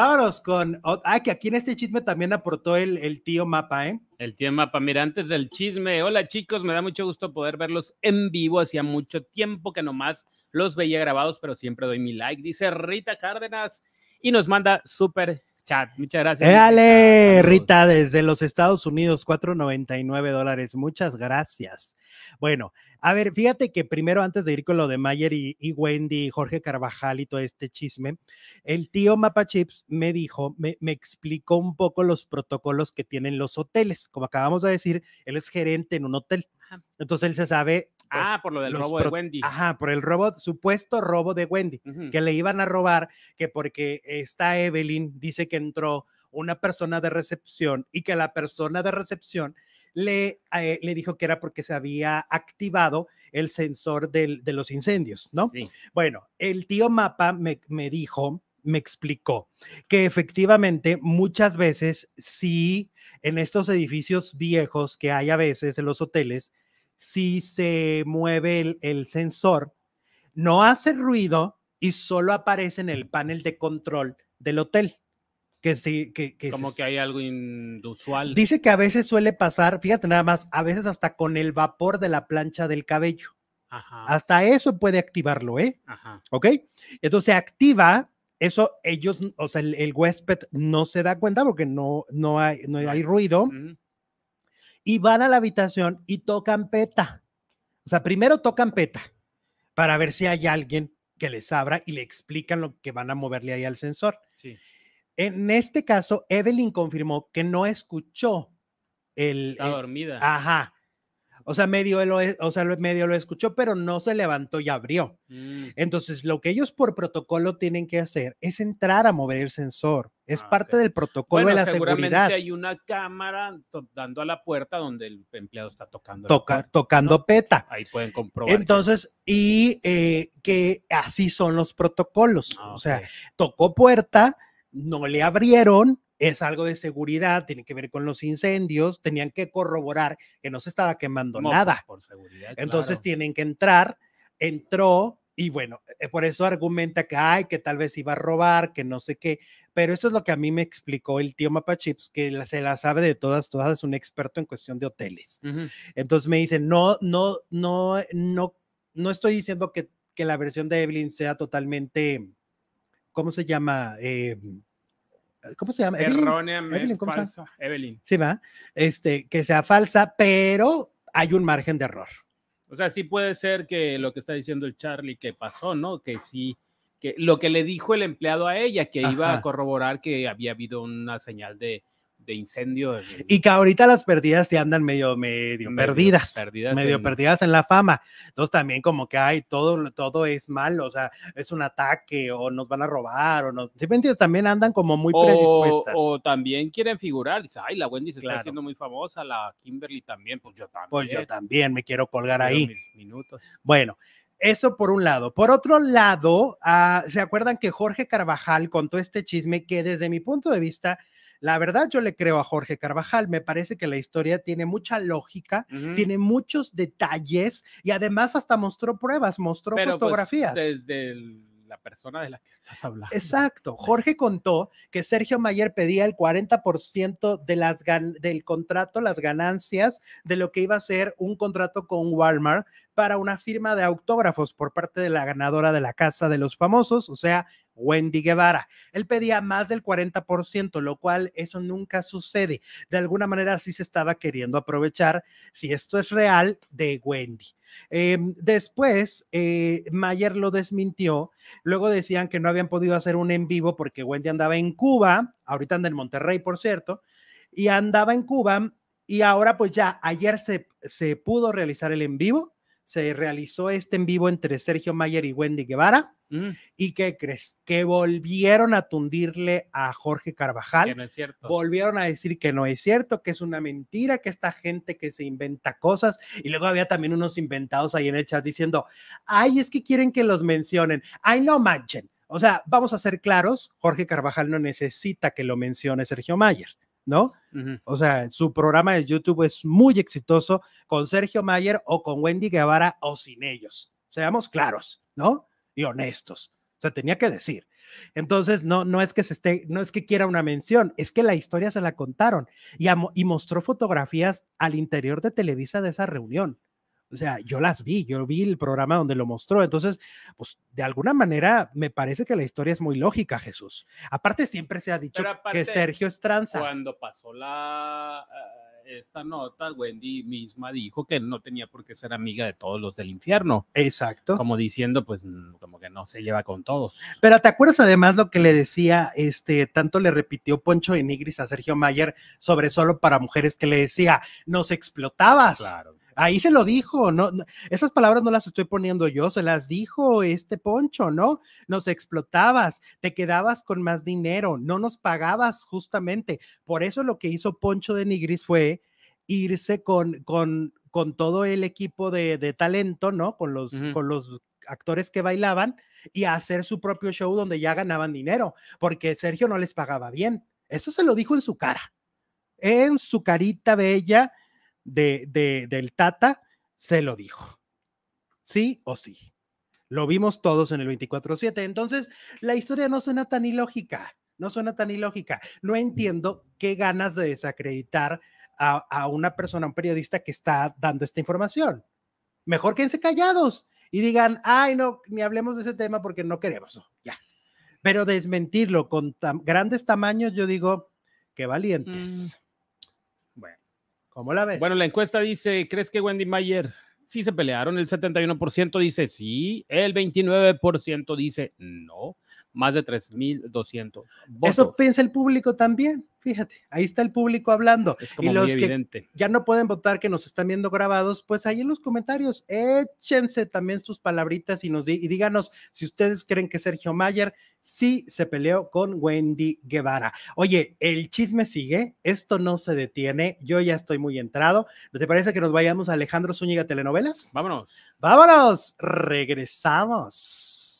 Vámonos con. Ah, que aquí en este chisme también aportó el, el, tío Mapa, ¿eh? El tío Mapa. Mira, antes del chisme. Hola, chicos. Me da mucho gusto poder verlos en vivo. Hacía mucho tiempo que nomás los veía grabados, pero siempre doy mi like. Dice Rita Cárdenas y nos manda súper chat. Muchas gracias. Eh, dale, Rita, desde los Estados Unidos, 4.99 dólares. Muchas gracias. Bueno, a ver, fíjate que primero, antes de ir con lo de Mayer y, y Wendy, Jorge Carvajal y todo este chisme, el tío Mapa Chips me dijo, me, me, explicó un poco los protocolos que tienen los hoteles. Como acabamos de decir, él es gerente en un hotel. Entonces él se sabe pues, ah, por lo del robo de Wendy. Ajá, por el robo, supuesto robo de Wendy, que le iban a robar, que porque está Evelyn dice que entró una persona de recepción y que la persona de recepción le, eh, le dijo que era porque se había activado el sensor de los incendios, ¿no? Sí. Bueno, el tío Mapa me, me dijo, me explicó que efectivamente muchas veces sí en estos edificios viejos que hay a veces en los hoteles si se mueve el, sensor, no hace ruido y solo aparece en el panel de control del hotel. Que sí, que, Como que hay algo inusual. Dice que a veces suele pasar, fíjate nada más, a veces hasta con el vapor de la plancha del cabello. Hasta eso puede activarlo, ¿eh? Ajá. ¿Ok? Entonces activa, eso ellos, o sea, el, huésped no se da cuenta porque no, no, hay, no hay ruido y van a la habitación y tocan peta. O sea, primero tocan peta para ver si hay alguien que les abra y le explican lo que van a moverle ahí al sensor. Sí. En este caso, Evelyn confirmó que no escuchó el... Está dormida. Ajá, o sea, medio lo, o sea, medio lo escuchó, pero no se levantó y abrió. Mm. Entonces, lo que ellos por protocolo tienen que hacer es entrar a mover el sensor. Es ah, parte del protocolo de la seguramente seguridad. Hay una cámara dando a la puerta donde el empleado está tocando. tocando peta. Ahí pueden comprobar. Entonces, y eh, que así son los protocolos. Ah, o sea, tocó puerta, no le abrieron, es algo de seguridad, tiene que ver con los incendios, tenían que corroborar que no se estaba quemando pues, nada. Por seguridad. Entonces tienen que entrar, entró y bueno, eh, por eso argumenta que, ay, que tal vez iba a robar, que no sé qué, pero eso es lo que a mí me explicó el tío Mapa Chips, que se la sabe de todas, todas, es un experto en cuestión de hoteles. Entonces me dice, no, no, no, no, no estoy diciendo que, la versión de Evelyn sea totalmente, ¿cómo se llama? Em, ¿Cómo se llama? Erróneamente Evelyn, falsa. Sí, va. Este, que sea falsa, pero hay un margen de error. O sea, sí puede ser que lo que está diciendo el Charlie que pasó, ¿no? Que sí, que lo que le dijo el empleado a ella, que iba a corroborar que había habido una señal de, de Y que ahorita las perdidas se andan medio, medio, perdidas, perdidas, medio en... perdidas en la fama. Entonces también como que hay todo, todo es malo. o sea, es un ataque o nos van a robar o no. Simplemente también andan como muy predispuestas. O también quieren figurar, dice, ay, la Wendy se está haciendo muy famosa, la Kimberly también, pues yo también. Pues yo también me quiero colgar ahí. minutos. Bueno, eso por un lado. Por otro lado, ah, ¿se acuerdan que Jorge Carvajal contó este chisme que desde mi punto de vista la verdad, yo le creo a Jorge Carvajal. Me parece que la historia tiene mucha lógica, tiene muchos detalles y además hasta mostró pruebas, mostró pues, fotografías. desde la persona de la que estás hablando. Exacto. Jorge contó que Sergio Mayer pedía el 40% de las del contrato, las ganancias de lo que iba a ser un contrato con Walmart para una firma de autógrafos por parte de la ganadora de la Casa de los Famosos, o sea, Wendy Guevara. Él pedía más del 40%, lo cual eso nunca sucede. De alguna manera sí se estaba queriendo aprovechar, si esto es real, de Wendy. Em, después, eh, Mayer lo desmintió. Luego decían que no habían podido hacer un en vivo porque Wendy andaba en Cuba, ahorita anda en Monterrey, por cierto, y andaba en Cuba. Y ahora, pues ya, ayer se, se pudo realizar el en vivo se realizó este en vivo entre Sergio Mayer y Wendy Guevara. Mm. ¿Y qué crees? Que volvieron a tundirle a Jorge Carvajal. Que no es cierto. Volvieron a decir que no es cierto, que es una mentira, que esta gente que se inventa cosas. Y luego había también unos inventados ahí en el chat diciendo, ay, es que quieren que los mencionen. Ay, no manchen. O sea, vamos a ser claros, Jorge Carvajal no necesita que lo mencione Sergio Mayer. ¿no? O sea, su programa de YouTube es muy exitoso con Sergio Mayer o con Wendy Guevara o sin ellos. Seamos claros, ¿no? Y honestos. O sea, tenía que decir. Entonces, no, no es que se esté, no es que quiera una mención, es que la historia se la contaron y, y mostró fotografías al interior de Televisa de esa reunión. O sea, yo las vi, yo vi el programa donde lo mostró. Entonces, pues de alguna manera me parece que la historia es muy lógica, Jesús. Aparte, siempre se ha dicho que Sergio es tranza. Cuando pasó la, eh, esta nota, Wendy misma dijo que no tenía por qué ser amiga de todos los del infierno. Exacto. Como diciendo, pues, como que no se lleva con todos. Pero ¿te acuerdas además lo que le decía, este, tanto le repitió Poncho Nigris a Sergio Mayer sobre solo para mujeres que le decía, nos explotabas? Claro. Ahí se lo dijo, no, esas palabras no las estoy poniendo yo, se las dijo este Poncho, ¿no? Nos explotabas, te quedabas con más dinero, no nos pagabas justamente. Por eso lo que hizo Poncho de Nigris fue irse con, con, con todo el equipo de, talento, ¿no? Con los, con los actores que bailaban y hacer su propio show donde ya ganaban dinero, porque Sergio no les pagaba bien. Eso se lo dijo en su cara, en su carita bella de, del Tata se lo dijo. Sí o sí. Lo vimos todos en el 24-7. Entonces, la historia no suena tan ilógica. No suena tan ilógica. No entiendo qué ganas de desacreditar a, una persona, un periodista que está dando esta información. Mejor quédense callados y digan, ay, no, ni hablemos de ese tema porque no queremos. Ya. Pero desmentirlo con grandes tamaños, yo digo, qué valientes. Mm. Bueno. ¿Cómo la ves? Bueno, la encuesta dice, ¿crees que Wendy Mayer sí se pelearon? El 71% dice sí, el 29% dice no, más de 3.200. Eso piensa el público también, fíjate, ahí está el público hablando. y los que ya no pueden votar, que nos están viendo grabados, pues ahí en los comentarios, échense también sus palabritas y, nos y díganos si ustedes creen que Sergio Mayer sí se peleó con Wendy Guevara. Oye, el chisme sigue, esto no se detiene, yo ya estoy muy entrado. ¿No ¿Te parece que nos vayamos a Alejandro Zúñiga Telenovelas? Vámonos. Vámonos, regresamos.